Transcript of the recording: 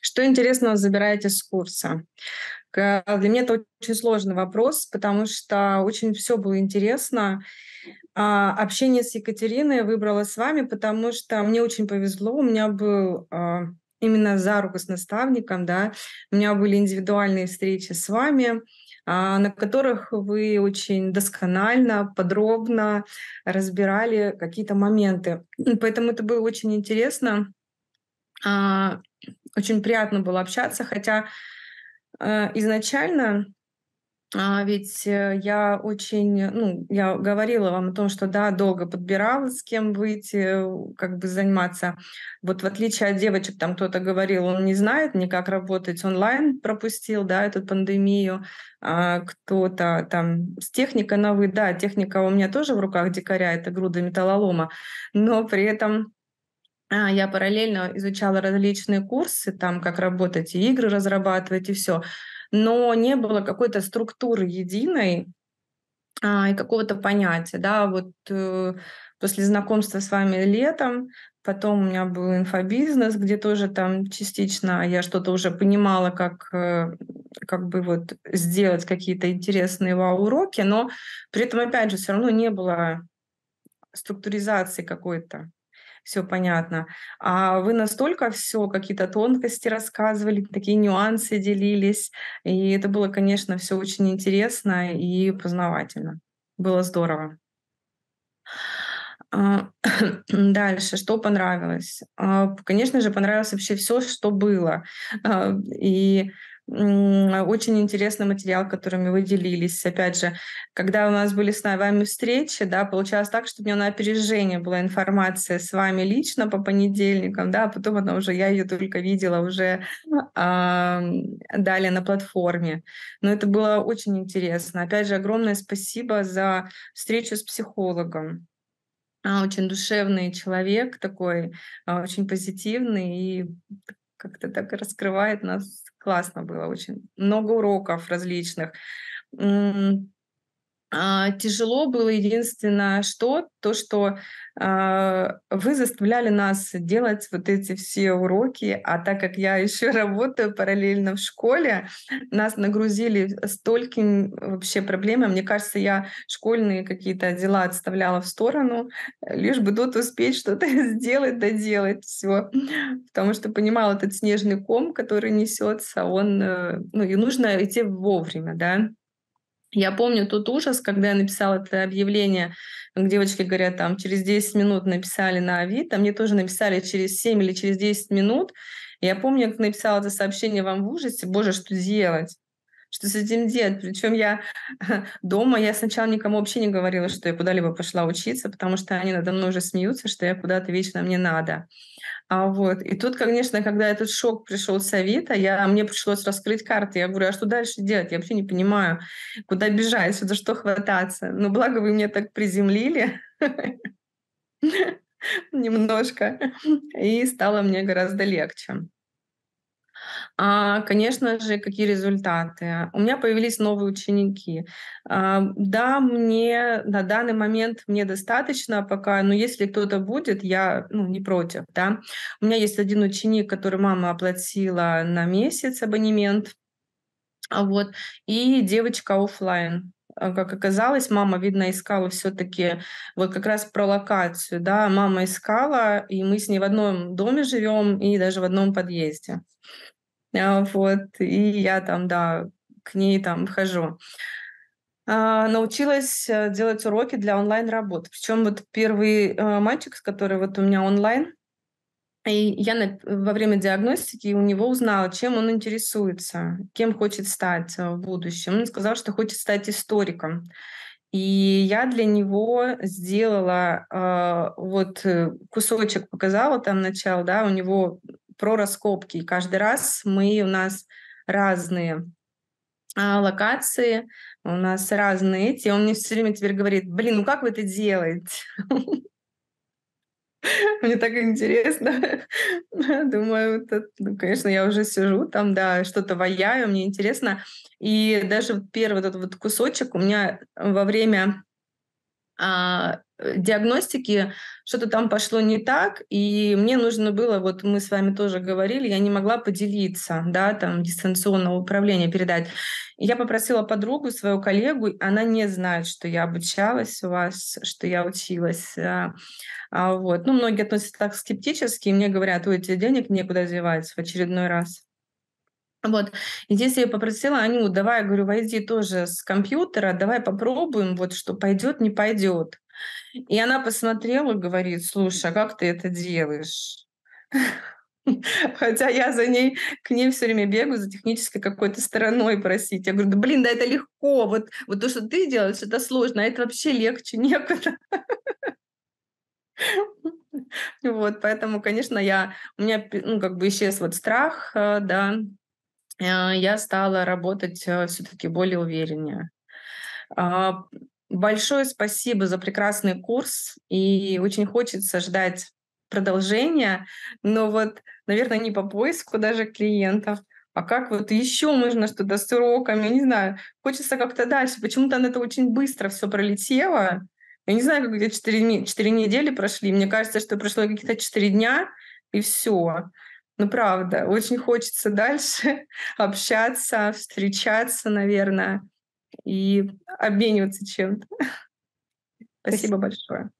Что интересного забираете с курса? Для меня это очень сложный вопрос, потому что очень все было интересно. А, общение с Екатериной я выбрала с вами, потому что мне очень повезло. У меня был а, именно за руку с наставником, да, у меня были индивидуальные встречи с вами, а, на которых вы очень досконально, подробно разбирали какие-то моменты. Поэтому это было очень интересно. Очень приятно было общаться, хотя э, изначально а ведь э, я очень, ну, я говорила вам о том, что да, долго подбирала, с кем выйти, э, как бы заниматься. Вот в отличие от девочек, там кто-то говорил, он не знает никак работать онлайн, пропустил, да, эту пандемию. А кто-то там с техникой на вы, да, техника у меня тоже в руках дикаря, это груда металлолома, но при этом а, я параллельно изучала различные курсы, там, как работать и игры разрабатывать, и все. Но не было какой-то структуры единой а, и какого-то понятия. Да, вот э, после знакомства с вами летом, потом у меня был инфобизнес, где тоже там частично я что-то уже понимала, как, э, как бы вот сделать какие-то интересные вау-уроки, но при этом, опять же, все равно не было структуризации какой-то все понятно. А вы настолько все, какие-то тонкости рассказывали, такие нюансы делились. И это было, конечно, все очень интересно и познавательно. Было здорово. А, дальше, что понравилось? А, конечно же, понравилось вообще все, что было. А, и очень интересный материал, которыми вы делились. Опять же, когда у нас были с вами встречи, да, получалось так, что у меня на опережение была информация с вами лично по понедельникам, да, а потом она уже, я ее только видела уже э, далее на платформе. Но это было очень интересно. Опять же, огромное спасибо за встречу с психологом. А, очень душевный человек такой, а, очень позитивный и как-то так раскрывает нас. Классно было очень. Много уроков различных. А, тяжело было единственное что, то, что э, вы заставляли нас делать вот эти все уроки, а так как я еще работаю параллельно в школе, нас нагрузили стольким вообще проблемами. Мне кажется, я школьные какие-то дела отставляла в сторону, лишь бы тут успеть что-то сделать, доделать все. Потому что понимал этот снежный ком, который несется, он, э, ну и нужно идти вовремя, да. Я помню тот ужас, когда я написала это объявление, девочки говорят, там, через 10 минут написали на Авито, мне тоже написали через 7 или через 10 минут. Я помню, как написала это сообщение вам в ужасе, боже, что делать? Что с этим делать? Причем я дома, я сначала никому вообще не говорила, что я куда-либо пошла учиться, потому что они надо мной уже смеются, что я куда-то вечно мне надо. А вот. И тут, конечно, когда этот шок пришел с Авито, я, мне пришлось раскрыть карты. Я говорю, а что дальше делать? Я вообще не понимаю, куда бежать, за что хвататься. Но ну, благо вы меня так приземлили немножко, и стало мне гораздо легче. А, конечно же, какие результаты? У меня появились новые ученики. А, да, мне на данный момент мне достаточно пока, но если кто-то будет, я ну, не против. Да? У меня есть один ученик, который мама оплатила на месяц абонемент. А вот. И девочка офлайн а, как оказалось, мама, видно, искала все-таки вот как раз про локацию, да, мама искала, и мы с ней в одном доме живем и даже в одном подъезде. А, вот, и я там, да, к ней там хожу. А, научилась э, делать уроки для онлайн работы Причем вот первый а, мальчик, который вот у меня онлайн, и я на, во время диагностики у него узнала, чем он интересуется, кем хочет стать э, в будущем. Он сказал, что хочет стать историком. И я для него сделала э, вот кусочек показала там начало, да, у него про раскопки. И каждый раз мы у нас разные а, локации, у нас разные эти. Он мне все время теперь говорит, блин, ну как вы это делаете? Мне так интересно. Думаю, это, ну, конечно, я уже сижу там, да, что-то ваяю, мне интересно. И даже первый этот вот кусочек у меня во время а, Э, диагностики что-то там пошло не так, и мне нужно было, вот мы с вами тоже говорили, я не могла поделиться, да, там, дистанционного управления передать. Я попросила подругу, свою коллегу, она не знает, что я обучалась у вас, что я училась. А вот. Ну, многие относятся так скептически, и мне говорят, у тебе денег некуда девать в очередной раз. Вот. И здесь я попросила Аню, давай, говорю, войди тоже с компьютера, давай попробуем, вот что пойдет, не пойдет. И она посмотрела, говорит, слушай, а как ты это делаешь? Хотя я за ней, к ней все время бегу за технической какой-то стороной просить. Я говорю, да блин, да это легко. Вот, вот то, что ты делаешь, это сложно, а это вообще легче некуда. Вот, поэтому, конечно, я, у меня, ну, как бы исчез вот страх, э, да, э, я стала работать э, все-таки более увереннее. А, Большое спасибо за прекрасный курс, и очень хочется ждать продолжения, но вот, наверное, не по поиску даже клиентов, а как вот еще можно что-то с уроками, я не знаю, хочется как-то дальше. Почему-то она это очень быстро все пролетело. Я не знаю, как где 4, 4 недели прошли. Мне кажется, что прошло какие то 4 дня, и все. Ну, правда, очень хочется дальше общаться, встречаться, наверное и обмениваться чем-то. Спасибо, Спасибо большое.